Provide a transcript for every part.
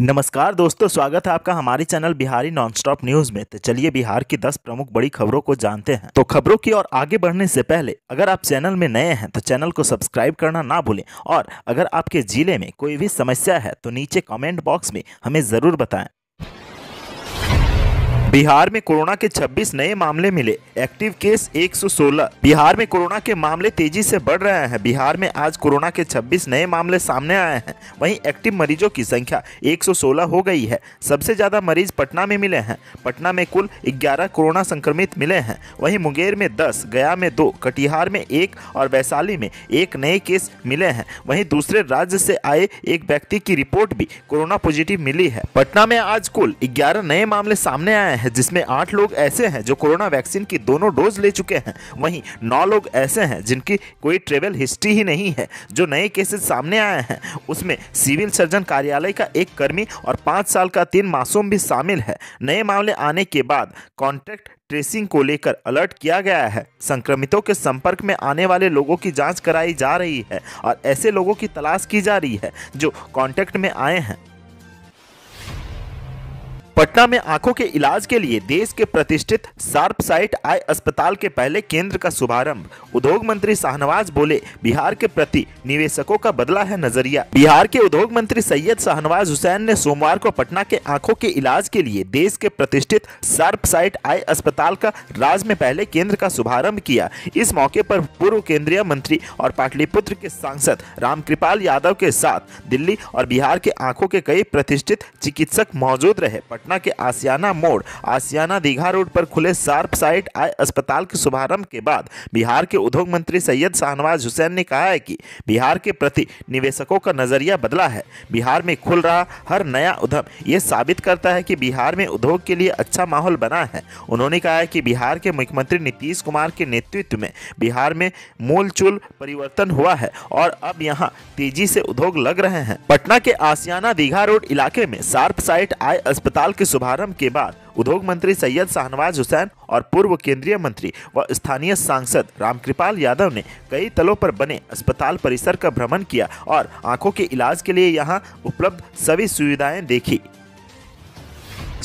नमस्कार दोस्तों स्वागत है आपका हमारे चैनल बिहारी नॉनस्टॉप न्यूज में तो चलिए बिहार की 10 प्रमुख बड़ी खबरों को जानते हैं तो खबरों की ओर आगे बढ़ने से पहले अगर आप चैनल में नए हैं तो चैनल को सब्सक्राइब करना ना भूलें और अगर आपके जिले में कोई भी समस्या है तो नीचे कमेंट बॉक्स में हमें ज़रूर बताएं बिहार में कोरोना के 26 नए मामले मिले एक्टिव केस 116 बिहार में कोरोना के मामले तेजी से बढ़ रहे हैं बिहार में आज कोरोना के 26 नए मामले सामने आए हैं वहीं एक्टिव मरीजों की संख्या 116 हो गई है सबसे ज्यादा मरीज पटना में मिले हैं पटना में कुल 11 कोरोना संक्रमित मिले हैं वहीं मुंगेर में 10 गया में दो कटिहार में एक और वैशाली में एक नए केस मिले हैं वही दूसरे राज्य से आए एक व्यक्ति की रिपोर्ट भी कोरोना पॉजिटिव मिली है पटना में आज कुल ग्यारह नए मामले सामने आए हैं हैं जिसमें आठ लोग ऐसे हैं जो कोरोना वैक्सीन की दोनों डोज ले चुके हैं वहीं नौ लोग ऐसे हैं जिनकी कोई ट्रेवल हिस्ट्री ही नहीं है जो नए केसेस सामने आए हैं उसमें सिविल सर्जन कार्यालय का एक कर्मी और पाँच साल का तीन मासूम भी शामिल है नए मामले आने के बाद कॉन्टैक्ट ट्रेसिंग को लेकर अलर्ट किया गया है संक्रमितों के संपर्क में आने वाले लोगों की जांच कराई जा रही है और ऐसे लोगों की तलाश की जा रही है जो कांटेक्ट में आए हैं पटना में आंखों के इलाज के लिए देश के प्रतिष्ठित सार्प साइट आई अस्पताल के पहले केंद्र का शुभारंभ उद्योग मंत्री शाहनवाज बोले बिहार के प्रति निवेशकों का बदला है नजरिया बिहार के उद्योग मंत्री सैयद शाहनवाज हुसैन ने सोमवार को पटना के आंखों के इलाज के लिए देश के प्रतिष्ठित सार्प साइट आई अस्पताल का राज्य में पहले केंद्र का शुभारम्भ किया इस मौके पर पूर्व केंद्रीय मंत्री और पाटलिपुत्र के सांसद रामकृपाल यादव के साथ दिल्ली और बिहार के आंखों के कई प्रतिष्ठित चिकित्सक मौजूद रहे पटना पटना के आसियाना मोड़ आसियाना दीघा रोड पर खुले सार्प साइट आय अस्पताल के शुभारंभ के बाद बिहार के उद्योग मंत्री सैयद शाहनवाज हुसैन ने कहा है कि बिहार के प्रति निवेशकों का नज़रिया बदला है बिहार में खुल रहा हर नया उद्यम ये साबित करता है कि बिहार में उद्योग के लिए अच्छा माहौल बना है उन्होंने कहा है कि बिहार के मुख्यमंत्री नीतीश कुमार के नेतृत्व में बिहार में मूल चूल परिवर्तन हुआ है और अब यहाँ तेजी से उद्योग लग रहे हैं पटना के आसियाना दीघा रोड इलाके में सार्प साइट आय अस्पताल के शुभारंभ के बाद उद्योग मंत्री सैयद शाहनवाज हुसैन और पूर्व केंद्रीय मंत्री व स्थानीय सांसद रामकृपाल यादव ने कई तलों पर बने अस्पताल परिसर का भ्रमण किया और आंखों के इलाज के लिए यहां उपलब्ध सभी सुविधाएं देखी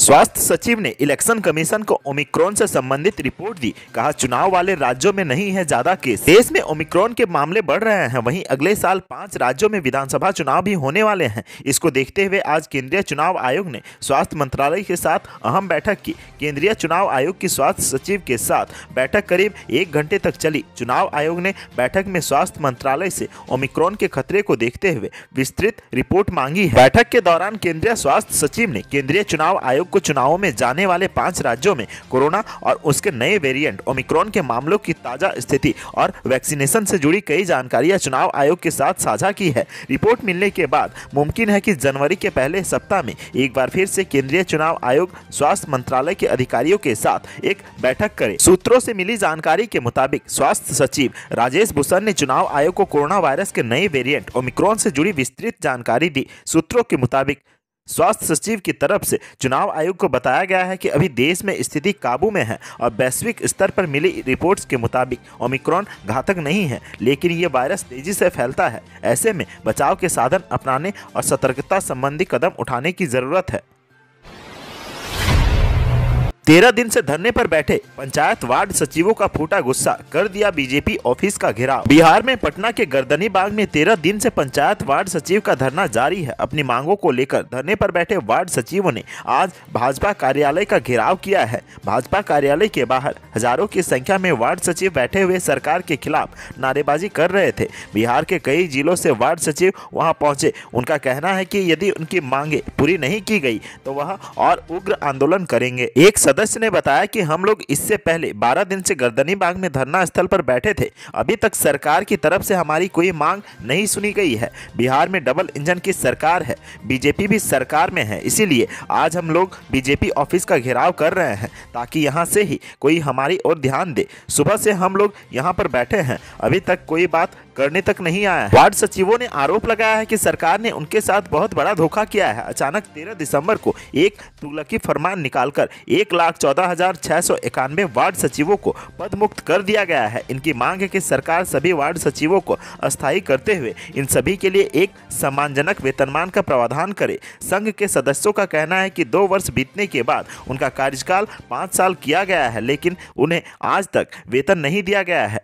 स्वास्थ्य सचिव ने इलेक्शन कमीशन को ओमिक्रॉन से संबंधित रिपोर्ट दी कहा चुनाव वाले राज्यों में नहीं है ज्यादा केस देश में ओमिक्रॉन के मामले बढ़ रहे हैं वहीं अगले साल पांच राज्यों में विधानसभा चुनाव भी होने वाले हैं इसको देखते हुए आज केंद्रीय चुनाव आयोग ने स्वास्थ्य मंत्रालय के साथ अहम बैठक की केंद्रीय चुनाव आयोग की स्वास्थ्य सचिव के साथ बैठक करीब एक घंटे तक चली चुनाव आयोग ने बैठक में स्वास्थ्य मंत्रालय से ओमिक्रॉन के खतरे को देखते हुए विस्तृत रिपोर्ट मांगी है बैठक के दौरान केंद्रीय स्वास्थ्य सचिव ने केंद्रीय चुनाव आयोग को चुनावों में जाने वाले पांच राज्यों में कोरोना और उसके नए वेरिएंट ओमिक्रॉन के मामलों की ताज़ा स्थिति और वैक्सीनेशन से जुड़ी कई जानकारियां चुनाव आयोग के साथ साझा की है रिपोर्ट मिलने के बाद मुमकिन है कि जनवरी के पहले सप्ताह में एक बार फिर से केंद्रीय चुनाव आयोग स्वास्थ्य मंत्रालय के अधिकारियों के साथ एक बैठक करे सूत्रों से मिली जानकारी के मुताबिक स्वास्थ्य सचिव राजेश भूषण ने चुनाव आयोग को कोरोना वायरस के नए वेरियंट ओमिक्रॉन से जुड़ी विस्तृत जानकारी दी सूत्रों के मुताबिक स्वास्थ्य सचिव की तरफ से चुनाव आयोग को बताया गया है कि अभी देश में स्थिति काबू में है और वैश्विक स्तर पर मिली रिपोर्ट्स के मुताबिक ओमिक्रॉन घातक नहीं है लेकिन ये वायरस तेजी से फैलता है ऐसे में बचाव के साधन अपनाने और सतर्कता संबंधी कदम उठाने की ज़रूरत है तेरह दिन से धरने पर बैठे पंचायत वार्ड सचिवों का फूटा गुस्सा कर दिया बीजेपी ऑफिस का घेराव बिहार में पटना के गर्दनी बाग में तेरह दिन से पंचायत वार्ड सचिव का धरना जारी है अपनी मांगों को लेकर धरने पर बैठे वार्ड सचिवों ने आज भाजपा कार्यालय का घेराव किया है भाजपा कार्यालय के बाहर हजारों की संख्या में वार्ड सचिव बैठे हुए सरकार के खिलाफ नारेबाजी कर रहे थे बिहार के कई जिलों से वार्ड सचिव वहाँ पहुँचे उनका कहना है की यदि उनकी मांगे पूरी नहीं की गयी तो वह और उग्र आंदोलन करेंगे एक सदस्य ने बताया कि हम लोग इससे पहले 12 दिन से गर्दनी बाग में धरना स्थल पर बैठे थे अभी तक सरकार की तरफ से हमारी कोई मांग नहीं सुनी गई है बिहार में डबल इंजन की सरकार है बीजेपी भी सरकार में है इसीलिए आज हम लोग बीजेपी ऑफिस का घेराव कर रहे हैं ताकि यहाँ से ही कोई हमारी ओर ध्यान दे सुबह से हम लोग यहाँ पर बैठे हैं अभी तक कोई बात करने तक नहीं आया वार्ड सचिवों ने आरोप लगाया है कि सरकार ने उनके साथ बहुत बड़ा धोखा किया है अचानक 13 दिसंबर को एक तुगलकी फरमान निकालकर एक लाख चौदह हजार छह सौ इक्यानवे वार्ड सचिवों को पद मुक्त कर दिया गया है इनकी मांग है कि सरकार सभी वार्ड सचिवों को अस्थायी करते हुए इन सभी के लिए एक सम्मानजनक वेतनमान का प्रावधान करे संघ के सदस्यों का कहना है कि दो वर्ष बीतने के बाद उनका कार्यकाल पाँच साल किया गया है लेकिन उन्हें आज तक वेतन नहीं दिया गया है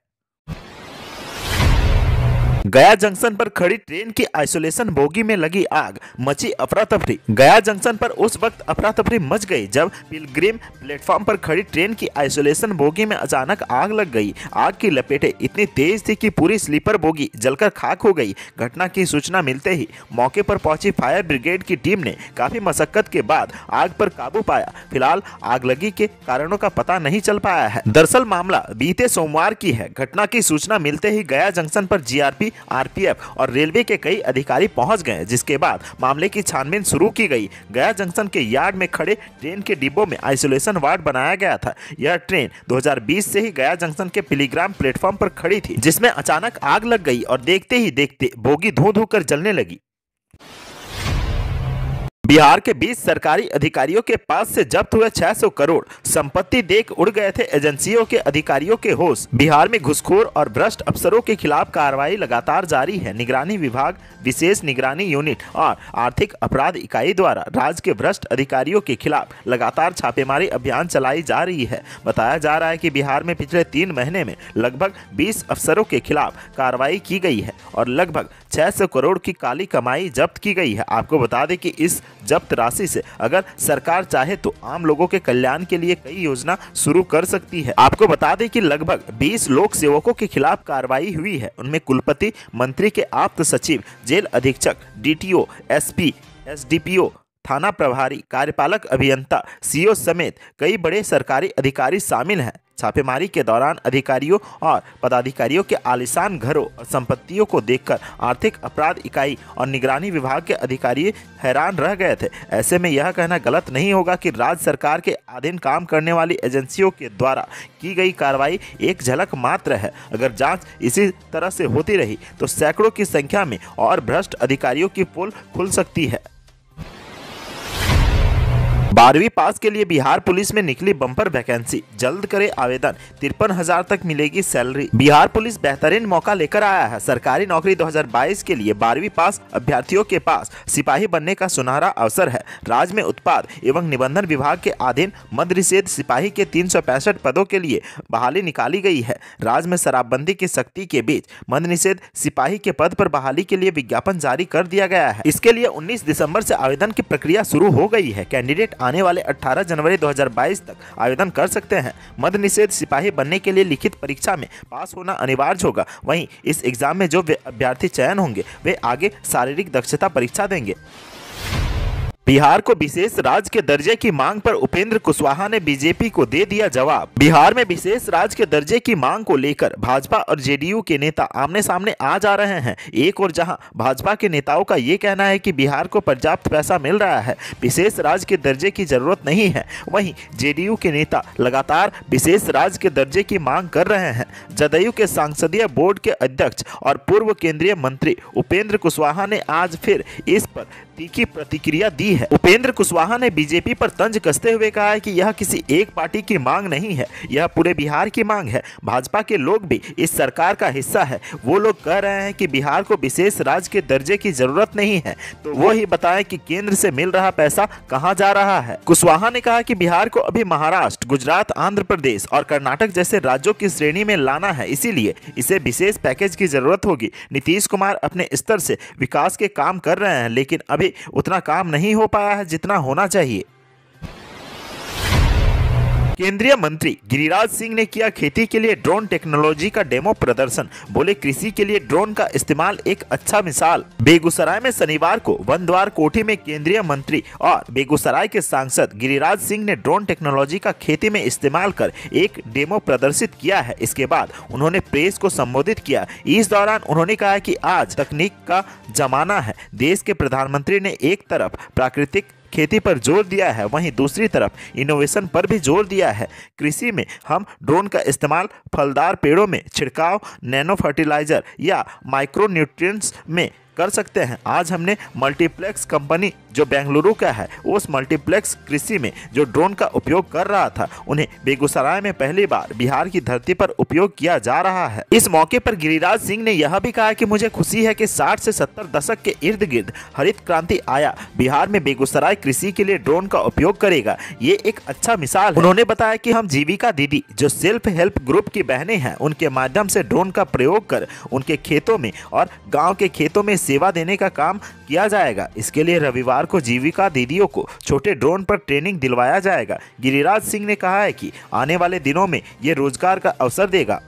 गया जंक्शन पर खड़ी ट्रेन की आइसोलेशन बोगी में लगी आग मची अफरा तफरी गया जंक्शन पर उस वक्त अफरा तफरी मच गई जब पिलग्रिम प्लेटफॉर्म पर खड़ी ट्रेन की आइसोलेशन बोगी में अचानक आग लग गई आग की लपेटे इतनी तेज थी कि पूरी स्लीपर बोगी जलकर खाक हो गई घटना की सूचना मिलते ही मौके पर पहुंची फायर ब्रिगेड की टीम ने काफी मशक्कत के बाद आग पर काबू पाया फिलहाल आग लगी के कारणों का पता नहीं चल पाया है दरअसल मामला बीते सोमवार की है घटना की सूचना मिलते ही गया जंक्शन पर जी पी आरपीएफ और रेलवे के कई अधिकारी पहुंच गए जिसके बाद मामले की छानबीन शुरू की गई गया जंक्शन के यार्ड में खड़े ट्रेन के डिब्बों में आइसोलेशन वार्ड बनाया गया था यह ट्रेन 2020 से ही गया जंक्शन के पिलीग्राम प्लेटफॉर्म पर खड़ी थी जिसमें अचानक आग लग गई और देखते ही देखते बोगी धू धू कर जलने लगी बिहार के 20 सरकारी अधिकारियों के पास से जब्त हुए 600 करोड़ संपत्ति देख उड़ गए थे एजेंसियों के अधिकारियों के होश बिहार में घुसखोर और भ्रष्ट अफसरों के खिलाफ कार्रवाई लगातार जारी है निगरानी विभाग विशेष निगरानी यूनिट और आर्थिक अपराध इकाई द्वारा राज्य के भ्रष्ट अधिकारियों के खिलाफ लगातार छापेमारी अभियान चलाई जा रही है बताया जा रहा है की बिहार में पिछले तीन महीने में लगभग बीस अफसरों के खिलाफ कार्रवाई की गयी है और लगभग सौ करोड़ की काली कमाई जब्त की गई है आपको बता दें कि इस जब्त राशि से अगर सरकार चाहे तो आम लोगों के कल्याण के लिए कई योजना शुरू कर सकती है आपको बता दें कि लगभग 20 लोक सेवकों के खिलाफ कार्रवाई हुई है उनमें कुलपति मंत्री के आप्त सचिव जेल अधीक्षक डी टी ओ थाना प्रभारी कार्यपालक अभियंता सीओ समेत कई बड़े सरकारी अधिकारी शामिल हैं छापेमारी के दौरान अधिकारियों और पदाधिकारियों के आलिशान घरों और संपत्तियों को देखकर आर्थिक अपराध इकाई और निगरानी विभाग के अधिकारी हैरान रह गए थे ऐसे में यह कहना गलत नहीं होगा कि राज्य सरकार के अधीन काम करने वाली एजेंसियों के द्वारा की गई कार्रवाई एक झलक मात्र है अगर जांच इसी तरह से होती रही तो सैकड़ों की संख्या में और भ्रष्ट अधिकारियों की पोल खुल सकती है बारहवीं पास के लिए बिहार पुलिस में निकली बम्पर वैकेंसी जल्द करे आवेदन तिरपन हजार तक मिलेगी सैलरी बिहार पुलिस बेहतरीन मौका लेकर आया है सरकारी नौकरी 2022 के लिए बारहवीं पास अभ्यर्थियों के पास सिपाही बनने का सुनहरा अवसर है राज्य में उत्पाद एवं निबंधन विभाग के अधीन निषेध सिपाही के तीन पदों के लिए बहाली निकाली गयी है राज्य में शराबबंदी की सख्ती के बीच मद्रिसेद सिपाही के पद पर बहाली के लिए विज्ञापन जारी कर दिया गया है इसके लिए उन्नीस दिसम्बर ऐसी आवेदन की प्रक्रिया शुरू हो गयी है कैंडिडेट आने वाले 18 जनवरी 2022 तक आवेदन कर सकते हैं मद निषेध सिपाही बनने के लिए लिखित परीक्षा में पास होना अनिवार्य होगा वहीं इस एग्जाम में जो अभ्यर्थी चयन होंगे वे आगे शारीरिक दक्षता परीक्षा देंगे बिहार को विशेष राज्य के दर्जे की मांग पर उपेंद्र कुशवाहा ने बीजेपी को दे दिया जवाब बिहार में विशेष राज्य के दर्जे की मांग को लेकर भाजपा और जेडीयू के नेता आमने सामने आ जा रहे हैं एक और जहां भाजपा के नेताओं का ये कहना है कि बिहार को पर्याप्त पैसा मिल रहा है विशेष राज्य के दर्जे की जरूरत नहीं है वहीं जेडीयू के नेता लगातार विशेष राज्य के दर्जे की मांग कर रहे हैं जदयू के सांसदीय बोर्ड के अध्यक्ष और पूर्व केंद्रीय मंत्री उपेंद्र कुशवाहा ने आज फिर इस पर तीखी प्रतिक्रिया दी है उपेंद्र कुशवाहा ने बीजेपी पर तंज कसते हुए कहा है कि यह किसी एक पार्टी की मांग नहीं है यह पूरे बिहार की मांग है भाजपा के लोग भी इस सरकार का हिस्सा है वो लोग कह रहे हैं कि बिहार को विशेष राज्य के दर्जे की जरूरत नहीं है तो वो ही बताए की केंद्र ऐसी मिल रहा पैसा कहाँ जा रहा है कुशवाहा ने कहा की बिहार को अभी महाराष्ट्र गुजरात आंध्र प्रदेश और कर्नाटक जैसे राज्यों की श्रेणी में लाना है इसीलिए इसे विशेष पैकेज की जरूरत होगी नीतीश कुमार अपने स्तर से विकास के काम कर रहे हैं लेकिन अभी उतना काम नहीं हो पाया है जितना होना चाहिए केंद्रीय मंत्री गिरिराज सिंह ने किया खेती के लिए ड्रोन टेक्नोलॉजी का डेमो प्रदर्शन बोले कृषि के लिए ड्रोन का इस्तेमाल एक अच्छा मिसाल बेगूसराय में शनिवार को वन द्वार कोठी में केंद्रीय मंत्री और बेगूसराय के सांसद गिरिराज सिंह ने ड्रोन टेक्नोलॉजी का खेती में इस्तेमाल कर एक डेमो प्रदर्शित किया है इसके बाद उन्होंने प्रेस को संबोधित किया इस दौरान उन्होंने कहा की आज तकनीक का जमाना है देश के प्रधानमंत्री ने एक तरफ प्राकृतिक खेती पर जोर दिया है वहीं दूसरी तरफ इनोवेशन पर भी जोर दिया है कृषि में हम ड्रोन का इस्तेमाल फलदार पेड़ों में छिड़काव नैनो फर्टिलाइज़र या माइक्रोन्यूट्रिय में कर सकते हैं आज हमने मल्टीप्लेक्स कंपनी जो बेंगलुरु का है उस मल्टीप्लेक्स कृषि में जो ड्रोन का उपयोग कर रहा था उन्हें बेगूसराय में पहली बार बिहार की धरती पर उपयोग किया जा रहा है इस मौके पर गिरिराज सिंह ने यह भी कहा कि मुझे खुशी है कि 60 से 70 दशक के इर्द गिर्द हरित क्रांति आया बिहार में बेगूसराय कृषि के लिए ड्रोन का उपयोग करेगा ये एक अच्छा मिसाल उन्होंने बताया की हम जीविका दीदी जो सेल्फ हेल्प ग्रुप की बहने हैं उनके माध्यम से ड्रोन का प्रयोग कर उनके खेतों में और गाँव के खेतों में सेवा देने का काम किया जाएगा इसके लिए रविवार को जीविका दीदियों को छोटे ड्रोन पर ट्रेनिंग दिलवाया जाएगा गिरिराज सिंह ने कहा है कि आने वाले दिनों में ये रोजगार का अवसर देगा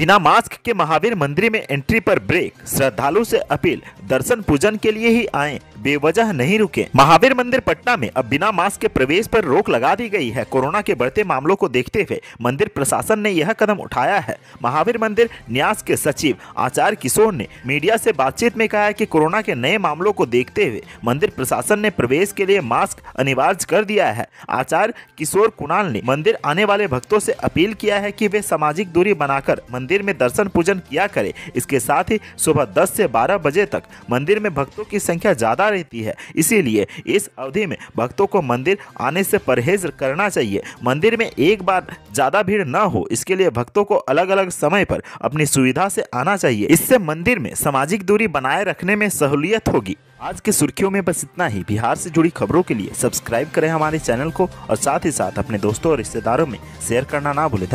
बिना मास्क के महावीर मंदिर में एंट्री पर ब्रेक श्रद्धालु से अपील दर्शन पूजन के लिए ही आए बेवजह नहीं रुके महावीर मंदिर पटना में अब बिना मास्क के प्रवेश पर रोक लगा दी गई है कोरोना के बढ़ते मामलों को देखते हुए मंदिर प्रशासन ने यह कदम उठाया है महावीर मंदिर न्यास के सचिव आचार्य किशोर ने मीडिया से बातचीत में कहा कि कोरोना के नए मामलों को देखते हुए मंदिर प्रशासन ने प्रवेश के लिए मास्क अनिवार्य कर दिया है आचार्य किशोर कुणाल ने मंदिर आने वाले भक्तों से अपील किया है की वे सामाजिक दूरी बनाकर मंदिर में दर्शन पूजन किया करें इसके साथ ही सुबह दस से बारह बजे तक मंदिर में भक्तों की संख्या ज़्यादा रहती है इसीलिए इस अवधि में भक्तों को मंदिर आने से परहेज करना चाहिए मंदिर में एक बार ज़्यादा भीड़ न हो इसके लिए भक्तों को अलग अलग समय पर अपनी सुविधा से आना चाहिए इससे मंदिर में सामाजिक दूरी बनाए रखने में सहूलियत होगी आज के सुर्खियों में बस इतना ही बिहार से जुड़ी खबरों के लिए सब्सक्राइब करें हमारे चैनल को और साथ ही साथ अपने दोस्तों और रिश्तेदारों में शेयर करना ना भूलें